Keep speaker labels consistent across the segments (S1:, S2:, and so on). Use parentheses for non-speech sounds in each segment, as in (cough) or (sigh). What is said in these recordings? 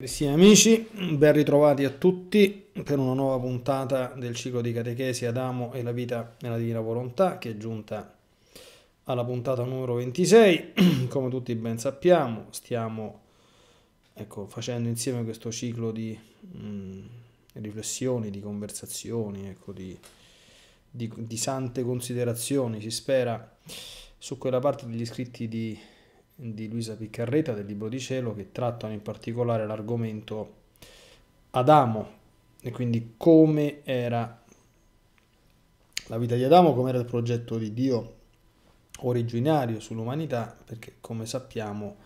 S1: Carissimi amici, ben ritrovati a tutti per una nuova puntata del ciclo di catechesi Adamo e la vita nella divina volontà che è giunta alla puntata numero 26. (clears throat) Come tutti ben sappiamo, stiamo ecco, facendo insieme questo ciclo di mh, mm, riflessioni, di conversazioni, ecco, di, di, di sante considerazioni, si spera, su quella parte degli scritti di di Luisa Piccarreta del Libro di Cielo che trattano in particolare l'argomento Adamo e quindi come era la vita di Adamo, come era il progetto di Dio originario sull'umanità, perché come sappiamo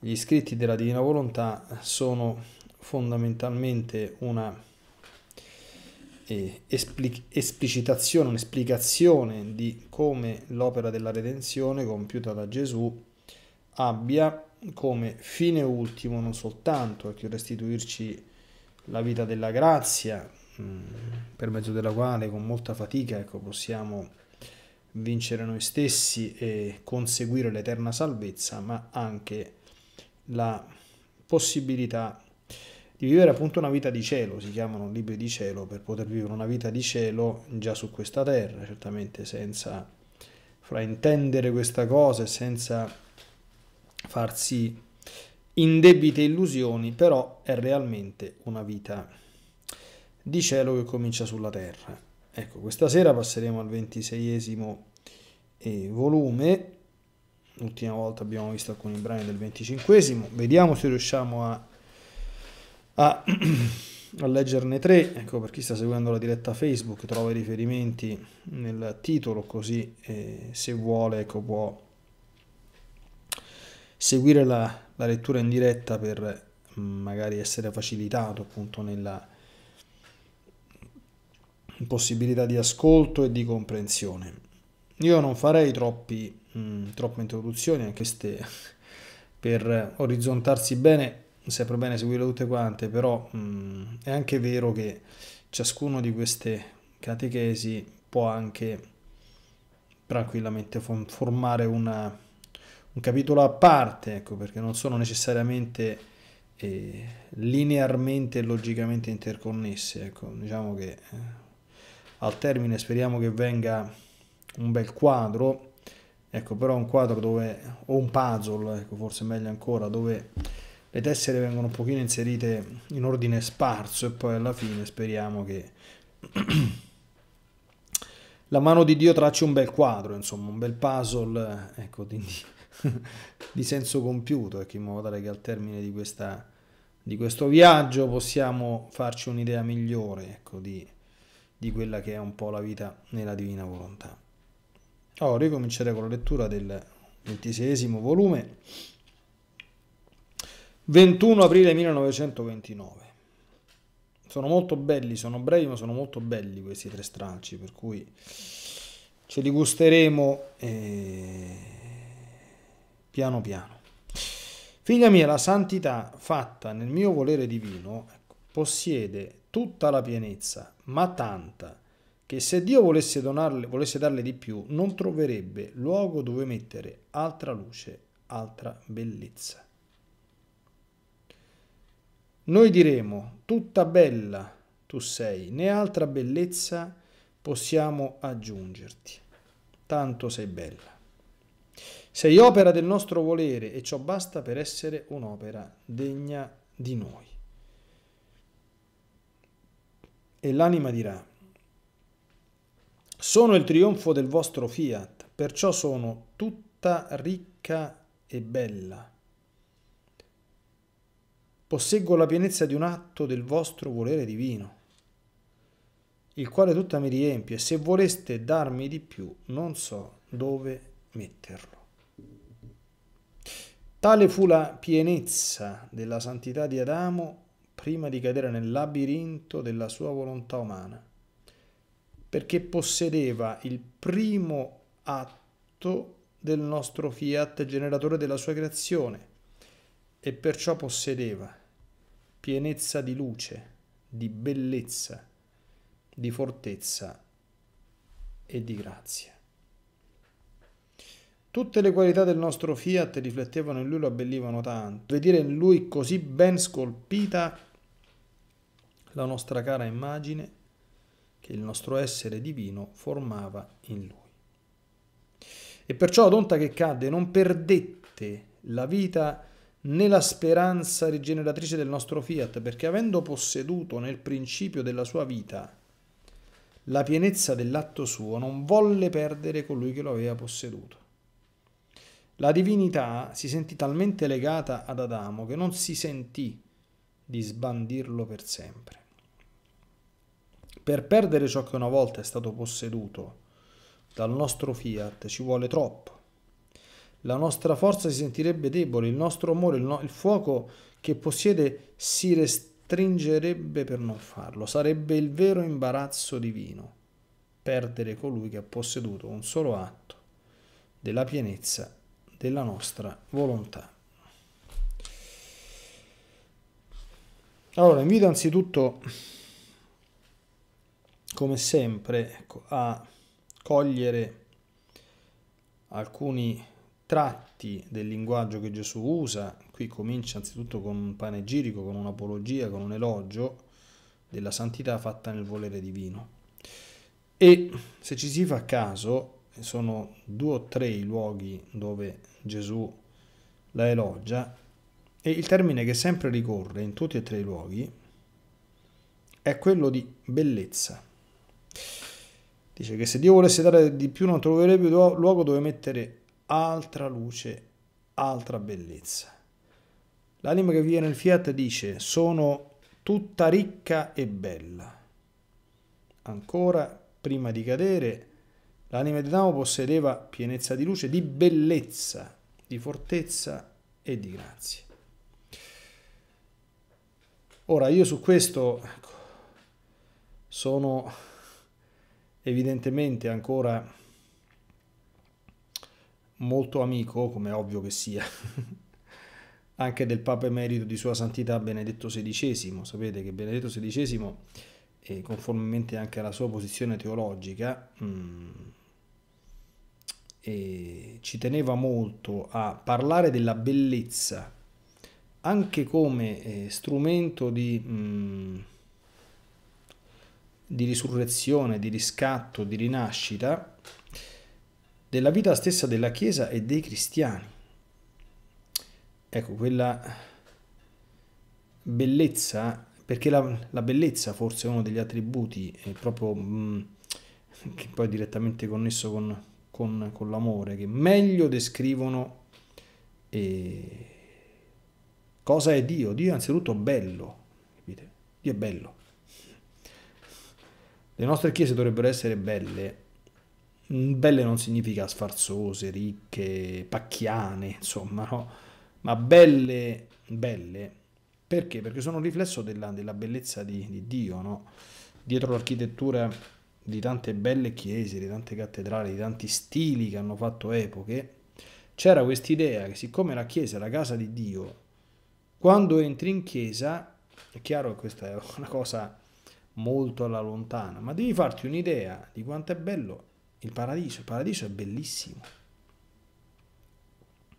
S1: gli scritti della Divina Volontà sono fondamentalmente una eh, esplicitazione, un'esplicazione di come l'opera della redenzione compiuta da Gesù abbia come fine ultimo non soltanto ecco, restituirci la vita della grazia, mm, per mezzo della quale con molta fatica ecco, possiamo vincere noi stessi e conseguire l'eterna salvezza, ma anche la possibilità di vivere appunto una vita di cielo, si chiamano libri di cielo, per poter vivere una vita di cielo già su questa terra, certamente senza fraintendere questa cosa e senza farsi indebite illusioni, però è realmente una vita di cielo che comincia sulla terra. Ecco, questa sera passeremo al 26esimo eh, volume. L'ultima volta abbiamo visto alcuni brani del 25esimo, Vediamo se riusciamo a, a, (clears throat) a leggerne tre. Ecco, per chi sta seguendo la diretta Facebook trova i riferimenti nel titolo, così eh, se vuole ecco, può seguire la, la lettura in diretta per mm, magari essere facilitato appunto nella possibilità di ascolto e di comprensione. Io non farei troppi, mh, mm, troppe introduzioni, anche se (laughs) per orizzontarsi bene, sempre bene seguirle tutte quante, però mh, mm, è anche vero che ciascuno di queste catechesi può anche tranquillamente formare una un capitolo a parte, ecco, perché non sono necessariamente eh, linearmente e logicamente interconnesse. Ecco, diciamo che eh, al termine speriamo che venga un bel quadro, ecco, però un quadro dove, o un puzzle, ecco, forse meglio ancora, dove le tessere vengono un pochino inserite in ordine sparso e poi alla fine speriamo che (clears throat) la mano di Dio tracci un bel quadro, insomma, un bel puzzle, ecco, quindi (laughs) di senso compiuto, ecco, in modo tale che al termine di, questa, di questo viaggio possiamo farci un'idea migliore ecco, di, di, quella che è un po' la vita nella divina volontà. Ora oh, io con la lettura del ventisesimo volume, 21 aprile 1929. Sono molto belli, sono brevi, ma sono molto belli questi tre stralci, per cui ce li gusteremo. E eh, piano piano. Figlia mia, la santità fatta nel mio volere divino ecco, possiede tutta la pienezza, ma tanta, che se Dio volesse, donarle, volesse darle di più, non troverebbe luogo dove mettere altra luce, altra bellezza. Noi diremo, tutta bella tu sei, né altra bellezza possiamo aggiungerti, tanto sei bella. Sei opera del nostro volere e ciò basta per essere un'opera degna di noi. E l'anima dirà, sono il trionfo del vostro fiat, perciò sono tutta ricca e bella. Posseggo la pienezza di un atto del vostro volere divino, il quale tutta mi riempie, se voleste darmi di più non so dove metterlo. Tale fu la pienezza della santità di Adamo prima di cadere nel labirinto della sua volontà umana, perché possedeva il primo atto del nostro fiat generatore della sua creazione e perciò possedeva pienezza di luce, di bellezza, di fortezza e di grazia. Tutte le qualità del nostro Fiat riflettevano in lui, lo abbellivano tanto. Vedere in lui così ben scolpita la nostra cara immagine che il nostro essere divino formava in lui. E perciò Adonta che cadde non perdette la vita né la speranza rigeneratrice del nostro fiat, perché avendo posseduto nel principio della sua vita la pienezza dell'atto suo, non volle perdere colui che lo aveva posseduto. La divinità si sentì talmente legata ad Adamo che non si sentì di sbandirlo per sempre. Per perdere ciò che una volta è stato posseduto dal nostro fiat ci vuole troppo. La nostra forza si sentirebbe debole, il nostro amore, il, no il fuoco che possiede si restringerebbe per non farlo. Sarebbe il vero imbarazzo divino perdere colui che ha posseduto un solo atto della pienezza della nostra volontà. Allora, invito anzitutto, come sempre, ecco, a cogliere alcuni tratti del linguaggio che Gesù usa. Qui comincia anzitutto con un panegirico, con un'apologia, con un elogio della santità fatta nel volere divino. E se ci si fa caso, sono due o tre i luoghi dove Gesù la elogia, e il termine che sempre ricorre in tutti e tre i luoghi è quello di bellezza. Dice che se Dio volesse dare di più non troverebbe luogo dove mettere altra luce, altra bellezza. L'anima che vive nel fiat dice sono tutta ricca e bella. Ancora, prima di cadere, L'anima di Damo possedeva pienezza di luce, di bellezza, di fortezza e di grazia. Ora io su questo ecco, sono evidentemente ancora molto amico, come ovvio che sia, (laughs) anche del Papa Emerito di Sua Santità Benedetto XVI. Sapete che Benedetto XVI, eh, conformemente anche alla sua posizione teologica, mh, mm, e ci teneva molto a parlare della bellezza anche come eh, strumento di, mh, mm, di risurrezione, di riscatto, di rinascita della vita stessa della Chiesa e dei cristiani. Ecco, quella bellezza, perché la, la bellezza forse è uno degli attributi, è proprio mh, mm, che poi è direttamente connesso con con, con l'amore, che meglio descrivono eh, cosa è Dio. Dio è anzitutto bello, capite? Dio è bello. Le nostre chiese dovrebbero essere belle. Belle non significa sfarzose, ricche, pacchiane, insomma, no? Ma belle, belle, perché? Perché sono un riflesso della, della bellezza di, di Dio, no? Dietro l'architettura di tante belle chiese, di tante cattedrali, di tanti stili che hanno fatto epoche, c'era quest'idea che siccome la chiesa è la casa di Dio, quando entri in chiesa, è chiaro che questa è una cosa molto alla lontana, ma devi farti un'idea di quanto è bello il paradiso, il paradiso è bellissimo.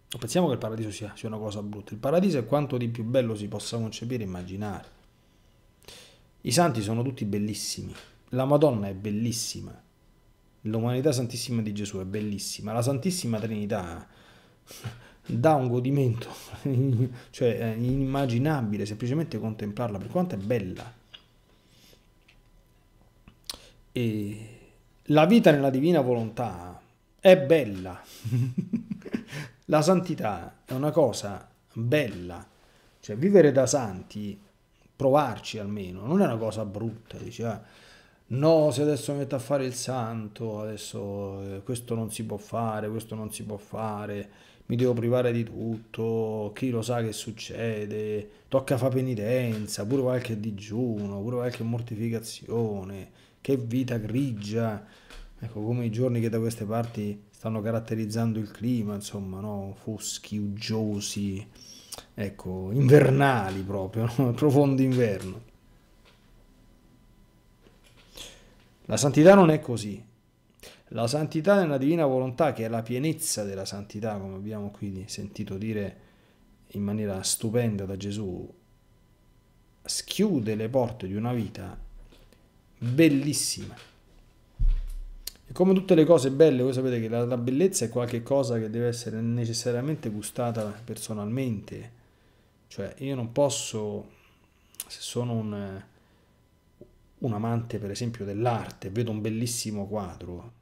S1: Non pensiamo che il paradiso sia, sia, una cosa brutta, il paradiso è quanto di più bello si possa concepire e immaginare. I santi sono tutti bellissimi, la Madonna è bellissima, l'umanità santissima di Gesù è bellissima, la Santissima Trinità (laughs) dà un godimento, (laughs) cioè è inimmaginabile semplicemente contemplarla per quanto è bella. E la vita nella divina volontà è bella. (laughs) la santità è una cosa bella, cioè vivere da santi, provarci almeno, non è una cosa brutta, diciamo no, se adesso metto a fare il santo, adesso eh, questo non si può fare, questo non si può fare, mi devo privare di tutto, chi lo sa che succede, tocca fare penitenza, pure qualche digiuno, pure qualche mortificazione, che vita grigia, ecco come i giorni che da queste parti stanno caratterizzando il clima, insomma, no? foschi, uggiosi, ecco, invernali proprio, (laughs) no? profondo inverno. La santità non è così. La santità nella divina volontà, che è la pienezza della santità, come abbiamo qui sentito dire in maniera stupenda da Gesù, schiude le porte di una vita bellissima. E come tutte le cose belle, voi sapete che la, la bellezza è qualcosa che deve essere necessariamente gustata personalmente. Cioè, io non posso, se sono un un amante per esempio dell'arte, vedo un bellissimo quadro,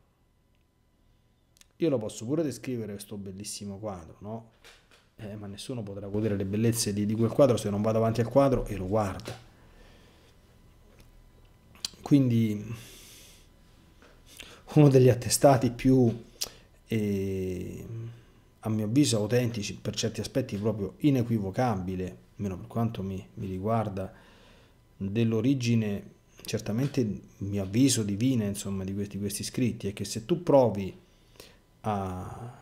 S1: io lo posso pure descrivere questo bellissimo quadro, no? Eh, ma nessuno potrà godere le bellezze di, di quel quadro se non va davanti al quadro e lo guarda. Quindi uno degli attestati più, eh, a mio avviso, autentici, per certi aspetti proprio inequivocabile, almeno per quanto mi, mi riguarda, dell'origine certamente mi avviso divina insomma, di, questi, questi scritti è che se tu provi a,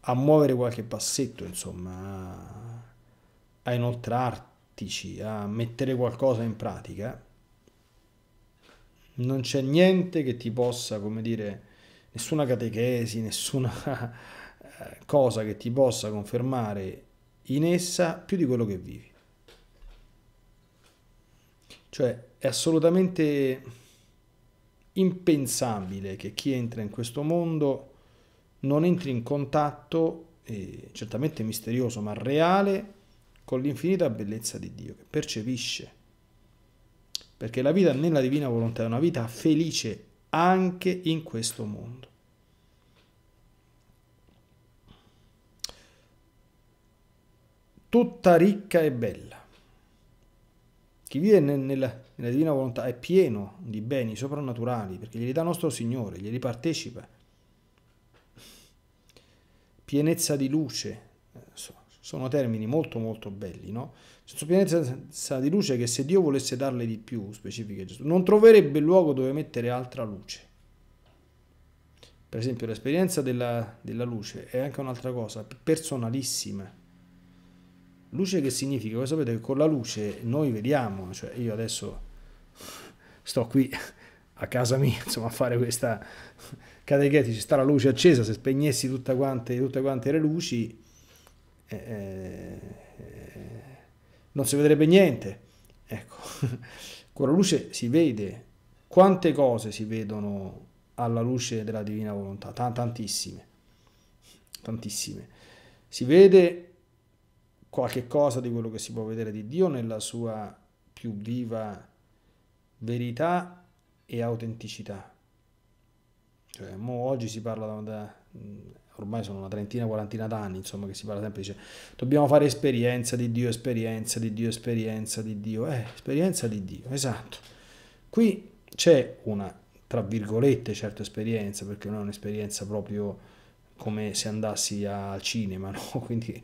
S1: a muovere qualche passetto, insomma, a, a inoltrartici, a mettere qualcosa in pratica, non c'è niente che ti possa, come dire, nessuna catechesi, nessuna (laughs) eh, cosa che ti possa confermare in essa più di quello che vivi. Cioè è assolutamente impensabile che chi entra in questo mondo non entri in contatto, eh, certamente misterioso ma reale, con l'infinita bellezza di Dio, che percepisce. Perché la vita nella divina volontà è una vita felice anche in questo mondo. Tutta ricca e bella. Chi vive nella, nella divina volontà è pieno di beni soprannaturali perché glieli dà nostro Signore, glieli partecipa. Pienezza di luce, eh, sono termini molto molto belli, no? pienezza di luce che se Dio volesse darle di più, specifiche Gesù, non troverebbe luogo dove mettere altra luce. Per esempio l'esperienza della, della luce è anche un'altra cosa, personalissima Luce che significa? Voi sapete che con la luce noi vediamo, cioè io adesso sto qui a casa mia, insomma, a fare questa catechesi, ci sta la luce accesa, se spegnessi tutta quante, tutte quante le luci eh, eh, eh non si vedrebbe niente. Ecco, (laughs) con la luce si vede quante cose si vedono alla luce della divina volontà, T- tantissime, tantissime. Si vede qualche cosa di quello che si può vedere di Dio nella sua più viva verità e autenticità. Cioè, oggi si parla da, da, mm, ormai sono una trentina, quarantina d'anni, insomma, che si parla sempre, dice, dobbiamo fare esperienza di Dio, esperienza di Dio, esperienza di Dio, eh, esperienza di Dio, esatto. Qui c'è una, tra virgolette, certa esperienza, perché non è un'esperienza proprio come se andassi al cinema, (laughs) no? quindi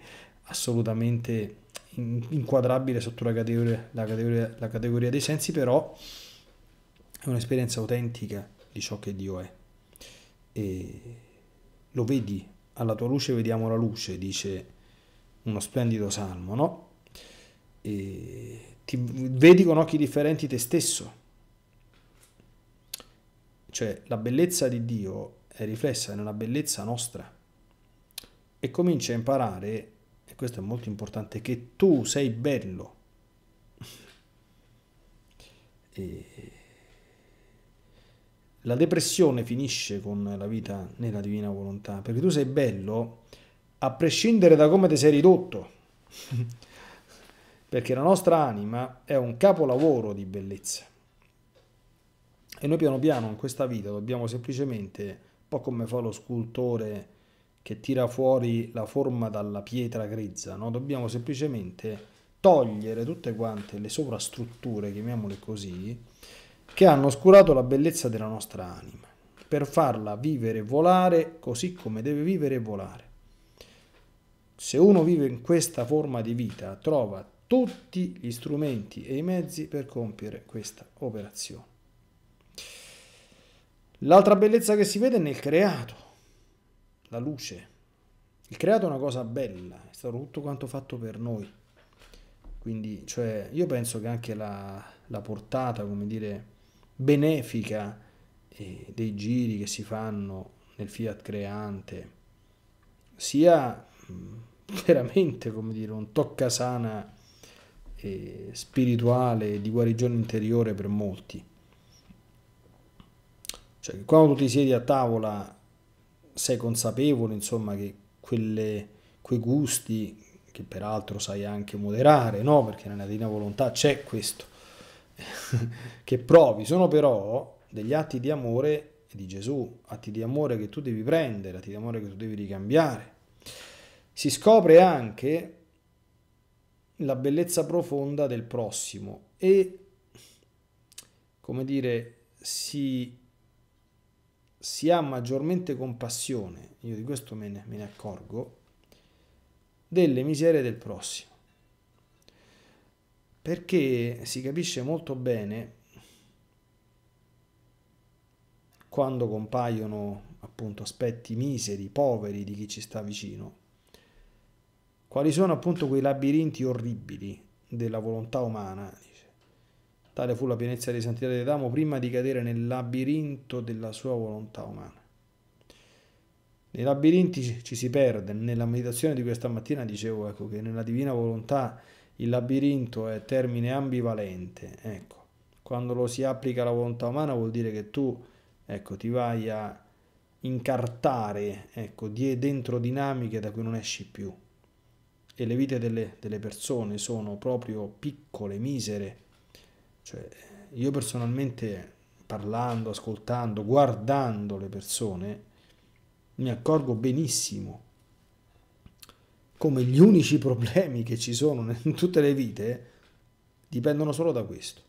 S1: assolutamente inquadrabile sotto la categoria, la categoria, la categoria dei sensi, però è un'esperienza autentica di ciò che Dio è. E lo vedi, alla tua luce vediamo la luce, dice uno splendido salmo, no? E ti vedi con occhi differenti te stesso. Cioè la bellezza di Dio è riflessa nella bellezza nostra e cominci a imparare e questo è molto importante, che tu sei bello. E... La depressione finisce con la vita nella divina volontà, perché tu sei bello a prescindere da come ti sei ridotto, (laughs) perché la nostra anima è un capolavoro di bellezza. E noi piano piano in questa vita dobbiamo semplicemente, un po' come fa lo scultore, che tira fuori la forma dalla pietra grezza, no? dobbiamo semplicemente togliere tutte quante le sovrastrutture, chiamiamole così, che hanno oscurato la bellezza della nostra anima, per farla vivere e volare così come deve vivere e volare. Se uno vive in questa forma di vita, trova tutti gli strumenti e i mezzi per compiere questa operazione. L'altra bellezza che si vede è nel creato, la luce. Il creato è una cosa bella, è stato tutto quanto fatto per noi. Quindi, cioè, io penso che anche la, la portata, come dire, benefica eh, dei giri che si fanno nel Fiat Creante sia mm, (laughs) veramente, come dire, un sana eh, spirituale di guarigione interiore per molti. Cioè, quando tu ti siedi a tavola sei consapevole insomma che quelle, quei gusti che peraltro sai anche moderare no perché nella divina volontà c'è questo (laughs) che provi sono però degli atti di amore di Gesù atti di amore che tu devi prendere atti di amore che tu devi ricambiare si scopre anche la bellezza profonda del prossimo e come dire si si ha maggiormente compassione, io di questo me ne, me ne accorgo, delle miserie del prossimo. Perché si capisce molto bene quando compaiono appunto aspetti miseri, poveri di chi ci sta vicino, quali sono appunto quei labirinti orribili della volontà umana, Tale fu la pienezza di santità di Adamo prima di cadere nel labirinto della sua volontà umana. Nei labirinti ci si perde, nella meditazione di questa mattina dicevo ecco, che nella divina volontà il labirinto è termine ambivalente, ecco. quando lo si applica alla volontà umana vuol dire che tu ecco, ti vai a incartare ecco, dentro dinamiche da cui non esci più e le vite delle, delle persone sono proprio piccole, misere, cioè, io personalmente parlando, ascoltando, guardando le persone, mi accorgo benissimo come gli unici problemi che ci sono in tutte le vite dipendono solo da questo,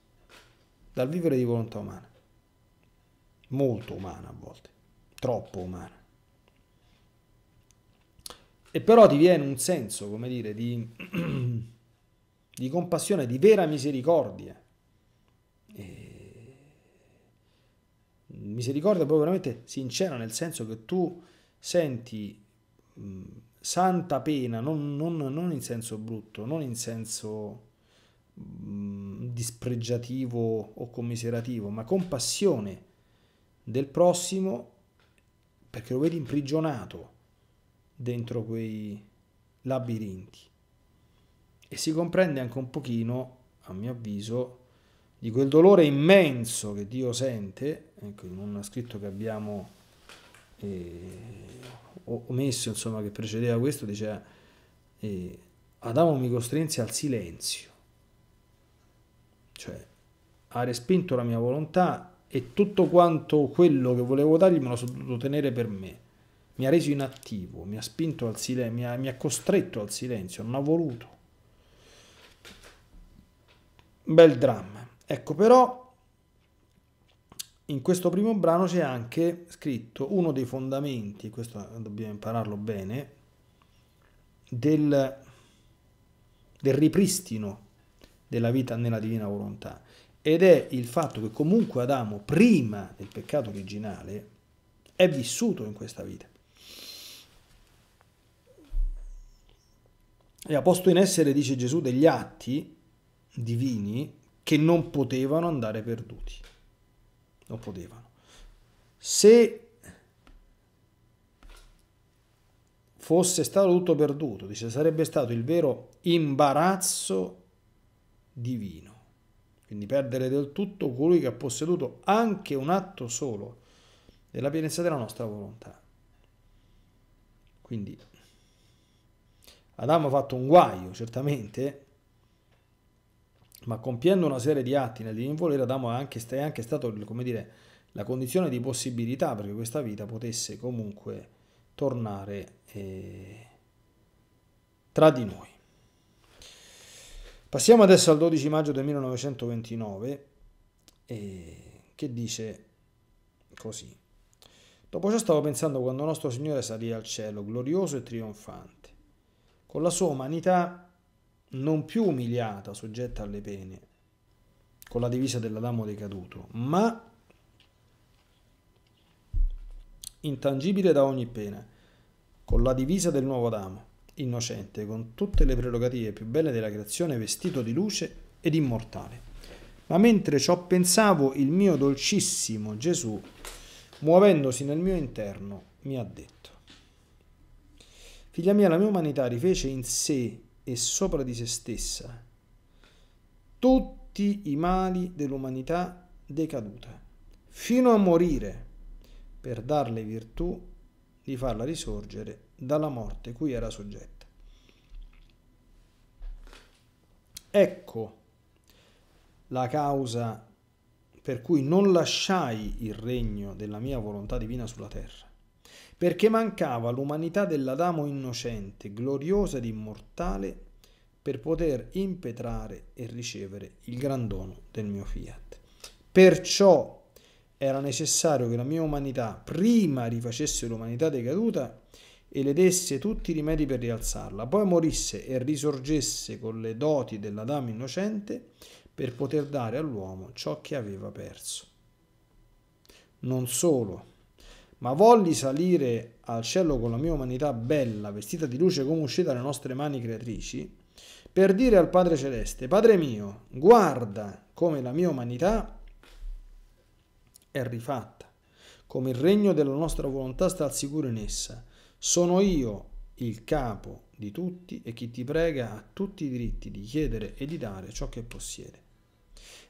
S1: dal vivere di volontà umana, molto umana a volte, troppo umana. E però ti viene un senso, come dire, di, (clears throat) di compassione, di vera misericordia eh, misericordia proprio veramente sincera, nel senso che tu senti mh, santa pena, non, non, non, in senso brutto, non in senso mh, dispregiativo o commiserativo, ma compassione del prossimo perché lo vedi imprigionato dentro quei labirinti. E si comprende anche un pochino, a mio avviso, di quel dolore immenso che Dio sente, ecco in un scritto che abbiamo eh, omesso, insomma, che precedeva questo, diceva eh, Adamo mi costrinse al silenzio, cioè ha respinto la mia volontà e tutto quanto quello che volevo dargli me lo sono dovuto tenere per me. Mi ha reso inattivo, mi ha spinto al silenzio, mi ha, mi ha costretto al silenzio, non ha voluto. Bel dramma. Ecco, però in questo primo brano c'è anche scritto uno dei fondamenti, questo dobbiamo impararlo bene, del, del ripristino della vita nella divina volontà. Ed è il fatto che comunque Adamo, prima del peccato originale, è vissuto in questa vita. E ha posto in essere, dice Gesù, degli atti divini che non potevano andare perduti. Non potevano. Se fosse stato tutto perduto, dice, sarebbe stato il vero imbarazzo divino. Quindi perdere del tutto colui che ha posseduto anche un atto solo della pienezza della nostra volontà. Quindi Adamo ha fatto un guaio, certamente, ma compiendo una serie di atti nel divin volere Adamo è anche, è anche stato, come dire, la condizione di possibilità perché questa vita potesse comunque tornare eh, tra di noi. Passiamo adesso al 12 maggio del 1929 eh, che dice così. Dopo ciò stavo pensando quando nostro Signore salì al cielo, glorioso e trionfante. Con la sua umanità non più umiliata, soggetta alle pene, con la divisa dell'Adamo decaduto, ma intangibile da ogni pena, con la divisa del nuovo Adamo, innocente, con tutte le prerogative più belle della creazione, vestito di luce ed immortale. Ma mentre ciò pensavo, il mio dolcissimo Gesù, muovendosi nel mio interno, mi ha detto, Figlia mia, la mia umanità rifece in sé e sopra di se stessa tutti i mali dell'umanità decaduta, fino a morire per darle virtù di farla risorgere dalla morte cui era soggetta. Ecco la causa per cui non lasciai il regno della mia volontà divina sulla terra, perché mancava l'umanità dell'Adamo innocente, gloriosa ed immortale, per poter impetrare e ricevere il gran dono del mio fiat. Perciò era necessario che la mia umanità prima rifacesse l'umanità decaduta e le desse tutti i rimedi per rialzarla, poi morisse e risorgesse con le doti dell'Adamo innocente per poter dare all'uomo ciò che aveva perso. Non solo, ma volli salire al cielo con la mia umanità bella, vestita di luce come uscita dalle nostre mani creatrici, per dire al Padre Celeste, Padre mio, guarda come la mia umanità è rifatta, come il regno della nostra volontà sta al sicuro in essa. Sono io il capo di tutti e chi ti prega ha tutti i diritti di chiedere e di dare ciò che possiede.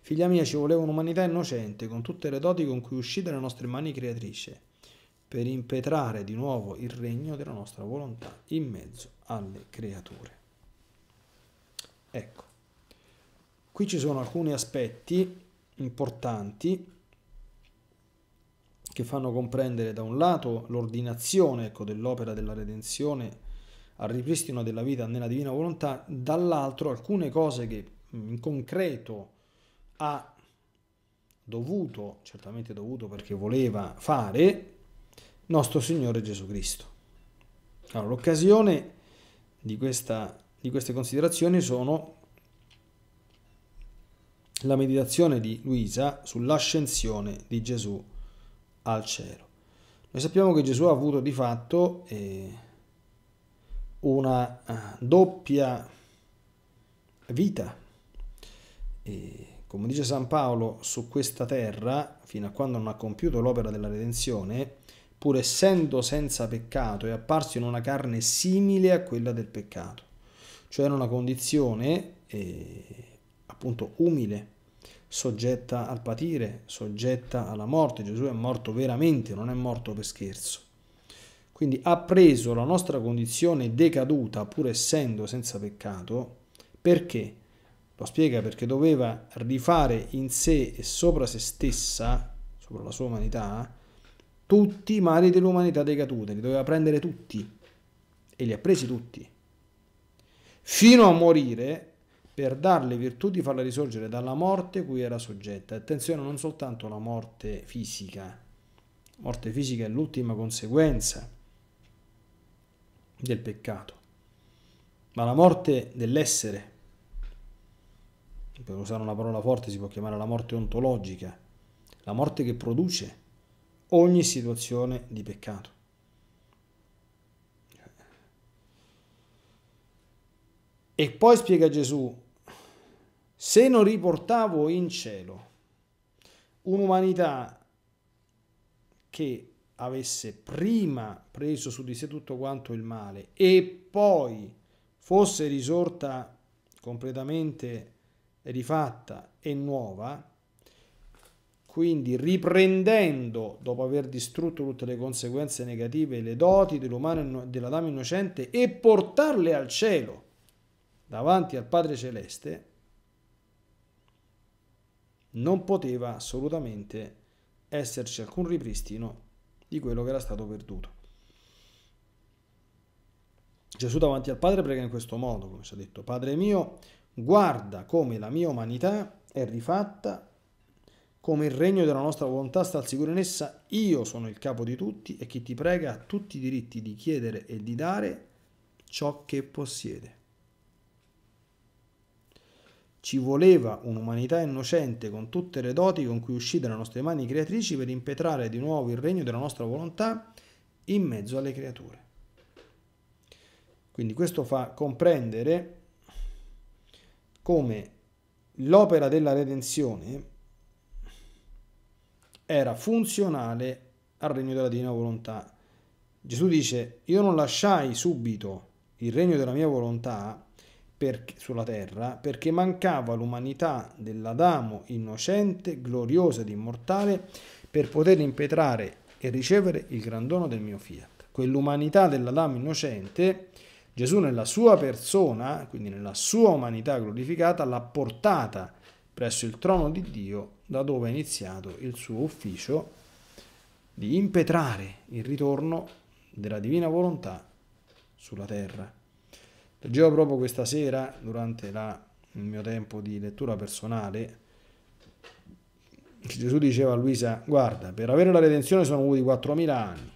S1: Figlia mia, ci voleva un'umanità innocente, con tutte le doti con cui uscì dalle nostre mani creatrice per impetrare di nuovo il regno della nostra volontà in mezzo alle creature. Ecco, qui ci sono alcuni aspetti importanti che fanno comprendere da un lato l'ordinazione ecco, dell'opera della redenzione al ripristino della vita nella divina volontà, dall'altro alcune cose che in concreto ha dovuto, certamente dovuto perché voleva fare, nostro Signore Gesù Cristo. Allora, l'occasione di, questa, di queste considerazioni sono la meditazione di Luisa sull'ascensione di Gesù al cielo. Noi sappiamo che Gesù ha avuto di fatto eh, una eh, doppia vita. E, come dice San Paolo, su questa terra, fino a quando non ha compiuto l'opera della redenzione, pur essendo senza peccato, è apparso in una carne simile a quella del peccato, cioè in una condizione eh, appunto umile, soggetta al patire, soggetta alla morte. Gesù è morto veramente, non è morto per scherzo. Quindi ha preso la nostra condizione decaduta, pur essendo senza peccato, perché? Lo spiega perché doveva rifare in sé e sopra se stessa, sopra la sua umanità, tutti i mali dell'umanità decadute, li doveva prendere tutti e li ha presi tutti, fino a morire per darle virtù di farla risorgere dalla morte cui era soggetta. Attenzione, non soltanto la morte fisica, morte fisica è l'ultima conseguenza del peccato, ma la morte dell'essere. Per usare una parola forte si può chiamare la morte ontologica, la morte che produce ogni situazione di peccato. E poi spiega Gesù, se non riportavo in cielo un'umanità che avesse prima preso su di sé tutto quanto il male e poi fosse risorta completamente rifatta e nuova, quindi riprendendo, dopo aver distrutto tutte le conseguenze negative, le doti dell'umano, e della dama innocente e portarle al cielo, davanti al Padre Celeste, non poteva assolutamente esserci alcun ripristino di quello che era stato perduto. Gesù davanti al Padre prega in questo modo, come ci ha detto, Padre mio, guarda come la mia umanità è rifatta come il regno della nostra volontà sta al sicuro in essa, io sono il capo di tutti e chi ti prega ha tutti i diritti di chiedere e di dare ciò che possiede. Ci voleva un'umanità innocente con tutte le doti con cui uscì dalle nostre mani creatrici per impetrare di nuovo il regno della nostra volontà in mezzo alle creature. Quindi questo fa comprendere come l'opera della redenzione era funzionale al regno della divina volontà. Gesù dice, io non lasciai subito il regno della mia volontà per, sulla terra perché mancava l'umanità dell'Adamo innocente, gloriosa ed immortale per poter impetrare e ricevere il gran dono del mio fiat. Quell'umanità dell'Adamo innocente, Gesù nella sua persona, quindi nella sua umanità glorificata, l'ha portata presso il trono di Dio da dove è iniziato il suo ufficio di impetrare il ritorno della divina volontà sulla terra. Leggevo proprio questa sera, durante la, il mio tempo di lettura personale, Gesù diceva a Luisa, guarda, per avere la redenzione sono voluti 4.000 anni,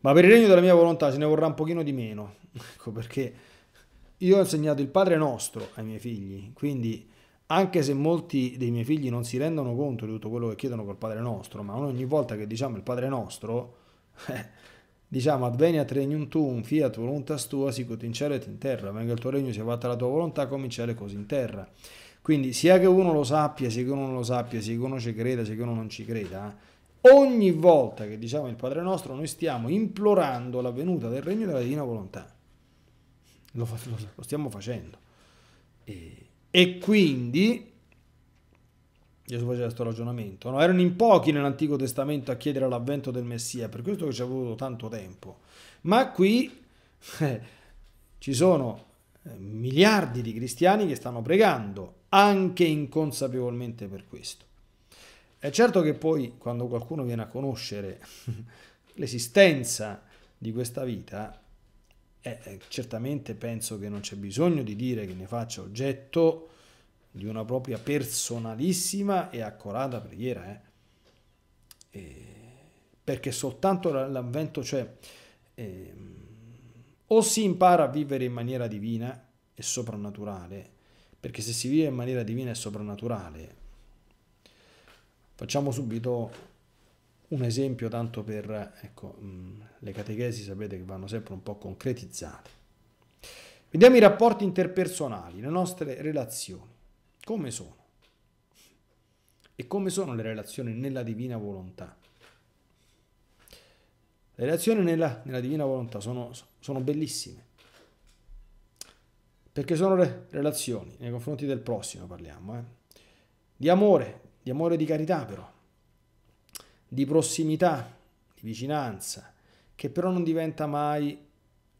S1: ma per il regno della mia volontà ce ne vorrà un pochino di meno, (laughs) ecco perché io ho insegnato il Padre nostro ai miei figli, quindi anche se molti dei miei figli non si rendono conto di tutto quello che chiedono col Padre Nostro, ma ogni volta che diciamo il Padre Nostro, (laughs) eh, diciamo adveniat regnum tuum, fiat voluntas tua, sicut in cielo et in terra, venga il tuo regno, sia fatta la tua volontà, come in cielo e così in terra. Quindi sia che uno lo sappia, sia che uno non lo sappia, sia che uno ci creda, sia che uno non ci creda, eh, ogni volta che diciamo il Padre Nostro noi stiamo implorando la venuta del regno della divina volontà. Lo, lo, lo stiamo facendo. E e quindi, Gesù faceva questo ragionamento, no? erano in pochi nell'Antico Testamento a chiedere l'avvento del Messia, per questo che ci è voluto tanto tempo. Ma qui (laughs) eh, ci sono eh, miliardi di cristiani che stanno pregando, anche inconsapevolmente per questo. È certo che poi quando qualcuno viene a conoscere (laughs) l'esistenza di questa vita, eh, eh, certamente penso che non c'è bisogno di dire che ne faccia oggetto di una propria personalissima e accorata preghiera, eh? Eh, perché soltanto l'avvento, cioè, ehm, o si impara a vivere in maniera divina e soprannaturale, perché se si vive in maniera divina e soprannaturale, facciamo subito un esempio tanto per, ecco, le catechesi sapete che vanno sempre un po' concretizzate. Vediamo i rapporti interpersonali, le nostre relazioni, come sono e come sono le relazioni nella divina volontà. Le relazioni nella, nella divina volontà sono, sono bellissime, perché sono le relazioni nei confronti del prossimo, parliamo, eh? di amore, di amore di carità però di prossimità, di vicinanza, che però non diventa mai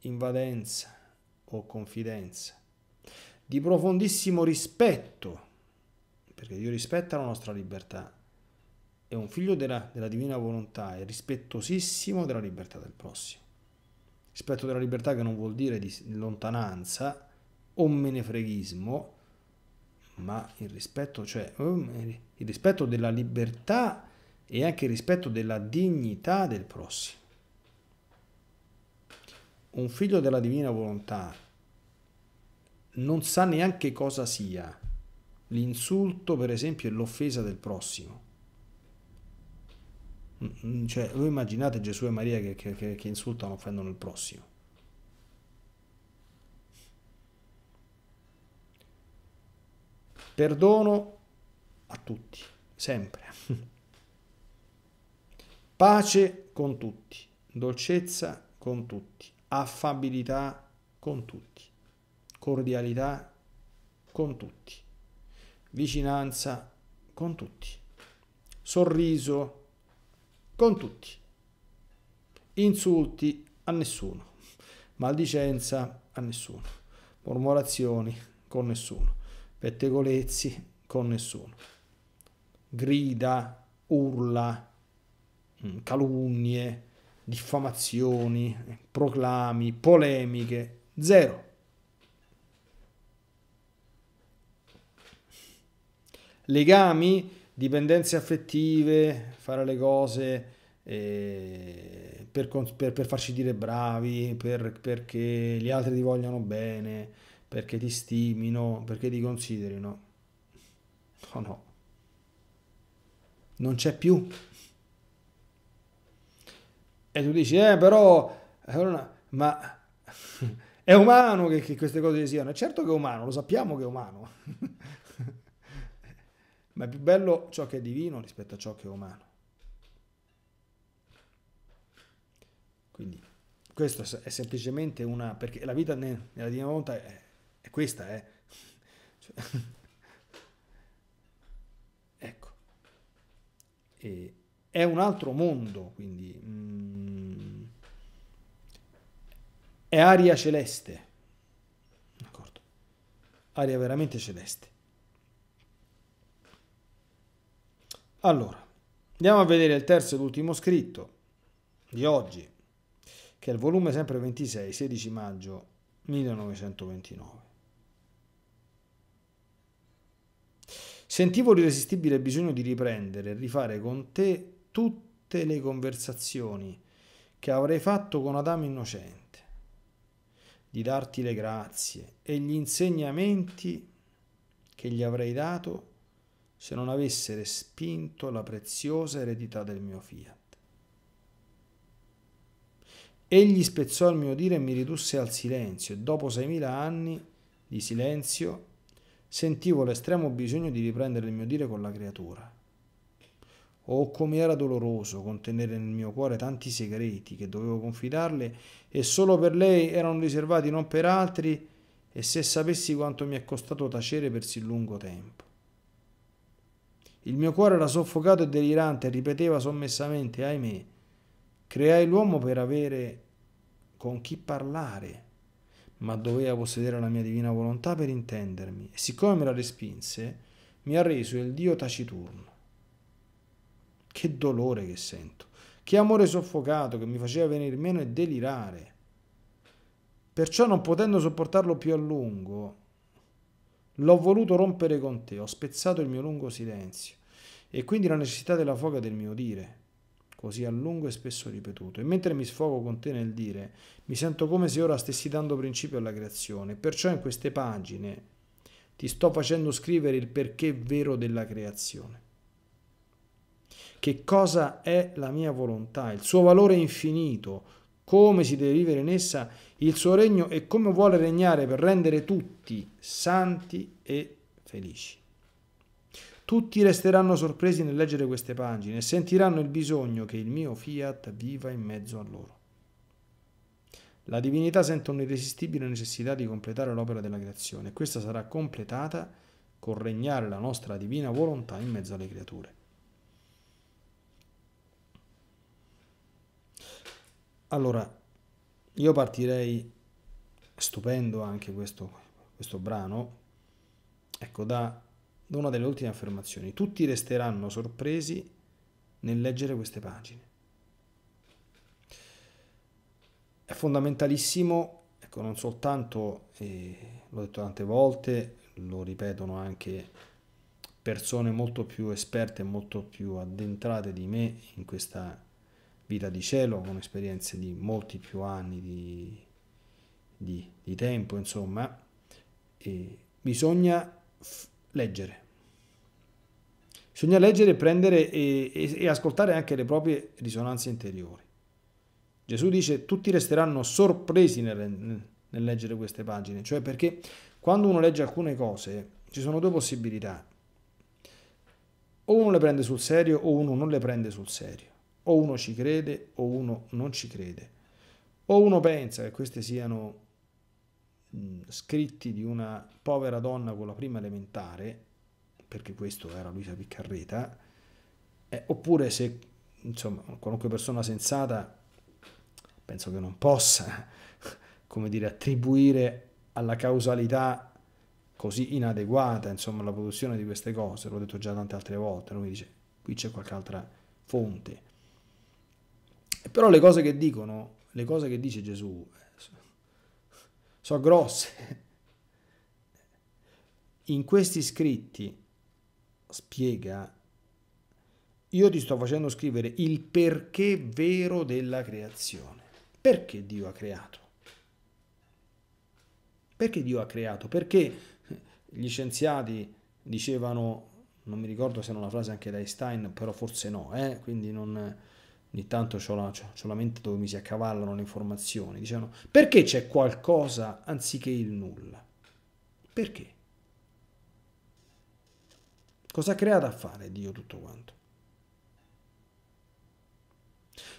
S1: invadenza o confidenza, di profondissimo rispetto, perché Dio rispetta la nostra libertà, è un figlio della, della divina volontà, è rispettosissimo della libertà del prossimo. Rispetto della libertà che non vuol dire di lontananza o menefreghismo, ma il rispetto, cioè il rispetto della libertà e anche il rispetto della dignità del prossimo. Un figlio della divina volontà non sa neanche cosa sia l'insulto, per esempio, e l'offesa del prossimo. Mm, mm, cioè, voi immaginate Gesù e Maria che, che, che insultano, offendono il prossimo. Perdono a tutti, sempre. (laughs) pace con tutti, dolcezza con tutti, affabilità con tutti, cordialità con tutti, vicinanza con tutti, sorriso con tutti, insulti a nessuno, maldicenza a nessuno, mormorazioni con nessuno, pettegolezzi con nessuno, grida, urla, Mm, calunnie, diffamazioni, proclami, polemiche, zero. Legami, dipendenze affettive, fare le cose eh, per, per, per, farci dire bravi, per, perché gli altri ti vogliano bene, perché ti stimino, perché ti considerino. No, no. Non c'è più. E tu dici, eh però, eh, ma (laughs) è umano che, che queste cose siano. certo che è umano, lo sappiamo che è umano. (laughs) ma è più bello ciò che è divino rispetto a ciò che è umano. Quindi questo è semplicemente una... perché la vita nella Divina Volontà è, è questa, eh. (laughs) Cioè, ecco. E, è un altro mondo, quindi mm, è aria celeste, d'accordo? Aria veramente celeste. Allora, andiamo a vedere il terzo ed ultimo scritto di oggi, che è il volume sempre 26, 16 maggio 1929. Sentivo l'irresistibile bisogno di riprendere e rifare con te tutte le conversazioni che avrei fatto con Adamo innocente, di darti le grazie e gli insegnamenti che gli avrei dato se non avesse respinto la preziosa eredità del mio fiat. Egli spezzò il mio dire e mi ridusse al silenzio e dopo 6.000 anni di silenzio sentivo l'estremo bisogno di riprendere il mio dire con la creatura Oh, come era doloroso contenere nel mio cuore tanti segreti che dovevo confidarle e solo per lei erano riservati non per altri, e se sapessi quanto mi è costato tacere per sì lungo tempo. Il mio cuore era soffocato e delirante e ripeteva sommessamente, ahimè, creai l'uomo per avere con chi parlare, ma doveva possedere la mia divina volontà per intendermi, e siccome me la respinse, mi ha reso il Dio taciturno. Che dolore che sento. Che amore soffocato che mi faceva venir meno e delirare. Perciò non potendo sopportarlo più a lungo, l'ho voluto rompere con te, ho spezzato il mio lungo silenzio e quindi la necessità della foga del mio dire, così a lungo e spesso ripetuto. E mentre mi sfogo con te nel dire, mi sento come se ora stessi dando principio alla creazione, perciò in queste pagine ti sto facendo scrivere il perché vero della creazione che cosa è la mia volontà, il suo valore infinito, come si deve vivere in essa il suo regno e come vuole regnare per rendere tutti santi e felici. Tutti resteranno sorpresi nel leggere queste pagine e sentiranno il bisogno che il mio fiat viva in mezzo a loro. La divinità sente un'irresistibile necessità di completare l'opera della creazione e questa sarà completata col regnare la nostra divina volontà in mezzo alle creature. Allora, io partirei, stupendo anche questo, questo brano, ecco, da, una delle ultime affermazioni. Tutti resteranno sorpresi nel leggere queste pagine. È fondamentalissimo, ecco, non soltanto, eh, l'ho detto tante volte, lo ripetono anche persone molto più esperte, molto più addentrate di me in questa vita di Cielo, con esperienze di molti più anni di, di, di tempo, insomma, e bisogna f- leggere. Bisogna leggere, prendere e, e, e ascoltare anche le proprie risonanze interiori. Gesù dice tutti resteranno sorpresi nel, nel, leggere queste pagine, cioè perché quando uno legge alcune cose ci sono due possibilità, o uno le prende sul serio o uno non le prende sul serio o uno ci crede o uno non ci crede. O uno pensa che questi siano mh, scritti di una povera donna con la prima elementare, perché questo era Luisa Piccarreta, eh, oppure se insomma qualunque persona sensata penso che non possa (laughs) come dire attribuire alla causalità così inadeguata insomma la produzione di queste cose l'ho detto già tante altre volte lui dice qui c'è qualche altra fonte però le cose che dicono, le cose che dice Gesù, eh, sono grosse. In questi scritti spiega, io ti sto facendo scrivere il perché vero della creazione. Perché Dio ha creato? Perché Dio ha creato? Perché gli scienziati dicevano, non mi ricordo se era una frase anche da Einstein, però forse no, eh? quindi non ogni tanto ho la, la, mente dove mi si accavallano le informazioni, dicevano perché c'è qualcosa anziché il nulla? Perché? Cosa ha creato a fare Dio tutto quanto?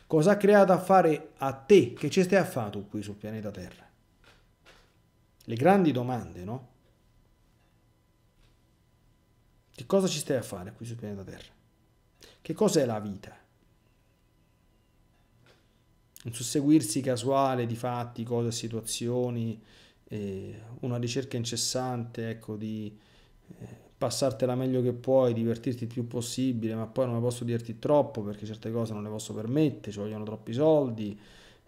S1: Cosa ha creato a fare a te? Che ci stai a fare tu qui sul pianeta Terra? Le grandi domande, no? Che cosa ci stai a fare qui sul pianeta Terra? Che cos'è la vita? un susseguirsi casuale di fatti, cose, situazioni, eh, una ricerca incessante ecco, di eh, passartela meglio che puoi, divertirti il più possibile, ma poi non ne posso dirti troppo perché certe cose non le posso permettere, ci vogliono troppi soldi,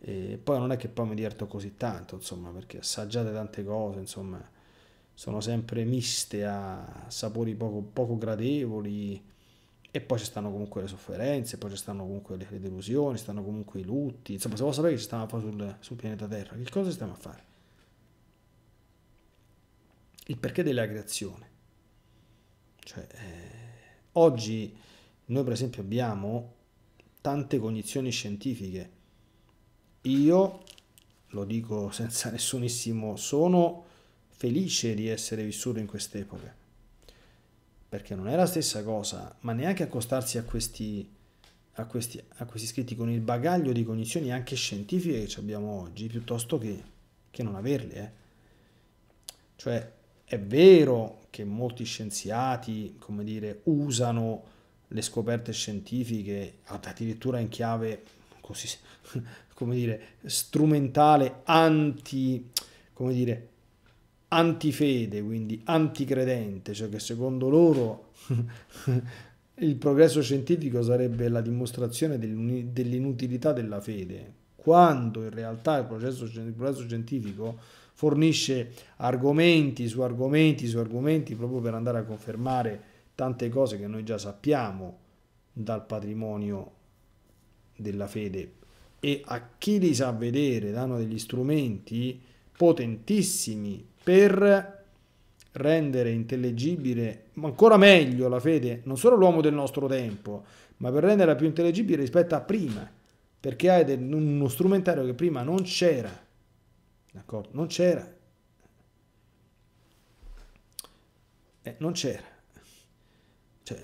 S1: e poi non è che poi mi diverto così tanto, insomma, perché assaggiate tante cose, insomma, sono sempre miste a sapori poco, poco gradevoli, e poi ci stanno comunque le sofferenze, poi ci stanno comunque le, le delusioni, stanno comunque i lutti. Insomma, se vuoi sapere che ci stiamo a fare sul, sul pianeta Terra, che cosa stiamo a fare? Il perché della creazione. Cioè, eh, oggi noi per esempio abbiamo tante cognizioni scientifiche. Io, lo dico senza (laughs) nessunissimo, sono felice di essere vissuto in quest'epoca perché non è la stessa cosa, ma neanche accostarsi a questi, a questi, a questi scritti con il bagaglio di cognizioni anche scientifiche che abbiamo oggi, piuttosto che, che non averle. Eh. Cioè, è vero che molti scienziati, come dire, usano le scoperte scientifiche addirittura in chiave così, (laughs) come dire, strumentale, anti, come dire, antifede, quindi anticredente, cioè che secondo loro (laughs) il progresso scientifico sarebbe la dimostrazione dell'inutilità della fede, quando in realtà il progresso, il progresso scientifico fornisce argomenti su argomenti su argomenti proprio per andare a confermare tante cose che noi già sappiamo dal patrimonio della fede e a chi li sa vedere danno degli strumenti potentissimi per rendere intelligibile, ma ancora meglio la fede, non solo l'uomo del nostro tempo, ma per renderla più intelligibile rispetto a prima, perché hai uno strumentario che prima non c'era, d'accordo? Non c'era. Eh, non c'era. Cioè,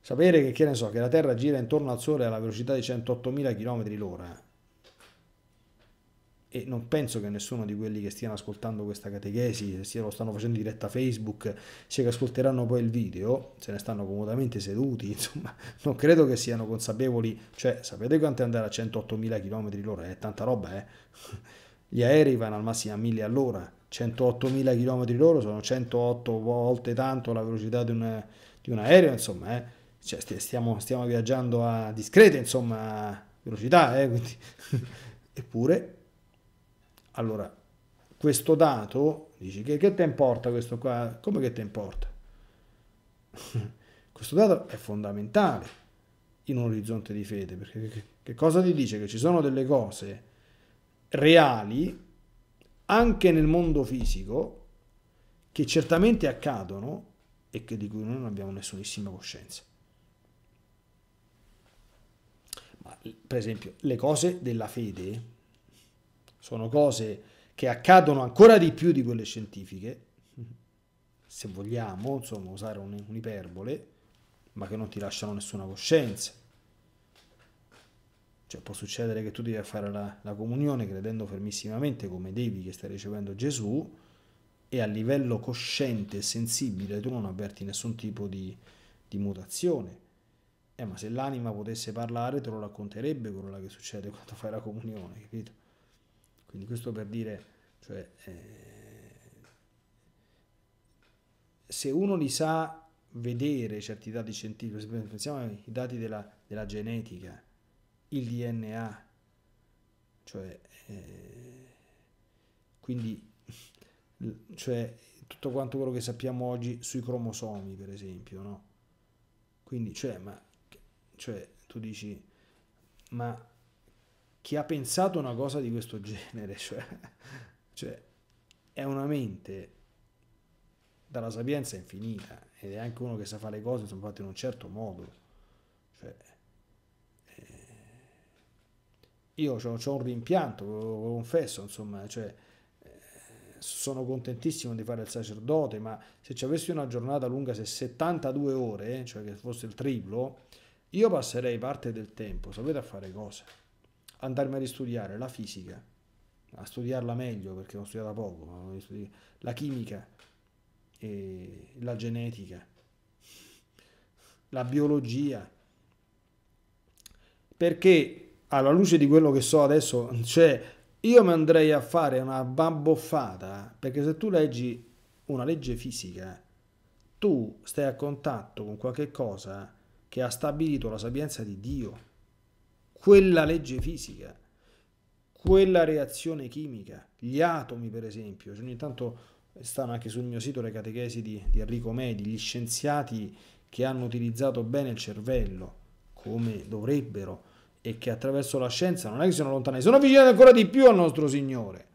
S1: sapere che, che ne so, che la Terra gira intorno al Sole alla velocità di 108.000 km l'ora e non penso che nessuno di quelli che stiano ascoltando questa catechesi, sia lo stanno facendo in diretta Facebook, sia che ascolteranno poi il video, se ne stanno comodamente seduti, (laughs) insomma, non credo che siano consapevoli, cioè sapete quanto è andare a 108.000 km l'ora? È tanta roba, eh? Gli aerei vanno al massimo a 1000 all'ora, 108.000 km l'ora sono 108 volte tanto la velocità di un, di un aereo, insomma, eh? cioè, stiamo, stiamo viaggiando a discrete, insomma, velocità, eh? Quindi, (laughs) eppure allora, questo dato, dici che, che te importa questo qua? Come che te importa? (laughs) questo dato è fondamentale in un orizzonte di fede, perché che, che cosa ti dice? Che ci sono delle cose reali anche nel mondo fisico che certamente accadono e che di cui noi non abbiamo nessunissima coscienza. Ma, per esempio, le cose della fede sono cose che accadono ancora di più di quelle scientifiche, se vogliamo, insomma, usare un'iperbole, ma che non ti lasciano nessuna coscienza. Cioè può succedere che tu devi fare la, la comunione credendo fermissimamente come devi che stai ricevendo Gesù e a livello cosciente e sensibile tu non avverti nessun tipo di, di mutazione. Eh, ma se l'anima potesse parlare te lo racconterebbe quello che succede quando fai la comunione, capito? Quindi questo per dire, cioè, eh, se uno li sa vedere certi dati scientifici, pensiamo ai dati della, della genetica, il DNA, cioè, eh, quindi, cioè, tutto quanto quello che sappiamo oggi sui cromosomi, per esempio, no? Quindi, cioè, ma, cioè, tu dici, ma chi ha pensato una cosa di questo genere, (laughs) cioè, cioè è una mente dalla sapienza infinita ed è anche uno che sa fare le cose sono fatte in un certo modo. Cioè, eh, io ho, ho un rimpianto, lo confesso, insomma, cioè, eh, sono contentissimo di fare il sacerdote, ma se ci avessi una giornata lunga, se 72 ore, eh, cioè che fosse il triplo, io passerei parte del tempo, sapete, a fare cose andarmi a ristudiare la fisica, a studiarla meglio perché l'ho studiata poco, ma la chimica, la genetica, la biologia, perché alla luce di quello che so adesso, cioè io mi andrei a fare una bamboffata, perché se tu leggi una legge fisica, tu stai a contatto con qualche cosa che ha stabilito la sapienza di Dio quella legge fisica, quella reazione chimica, gli atomi per esempio, cioè, ogni tanto stanno anche sul mio sito le catechesi di, di Enrico Medi, gli scienziati che hanno utilizzato bene il cervello, come dovrebbero, e che attraverso la scienza non è che sono lontani, sono vicini ancora di più al nostro Signore.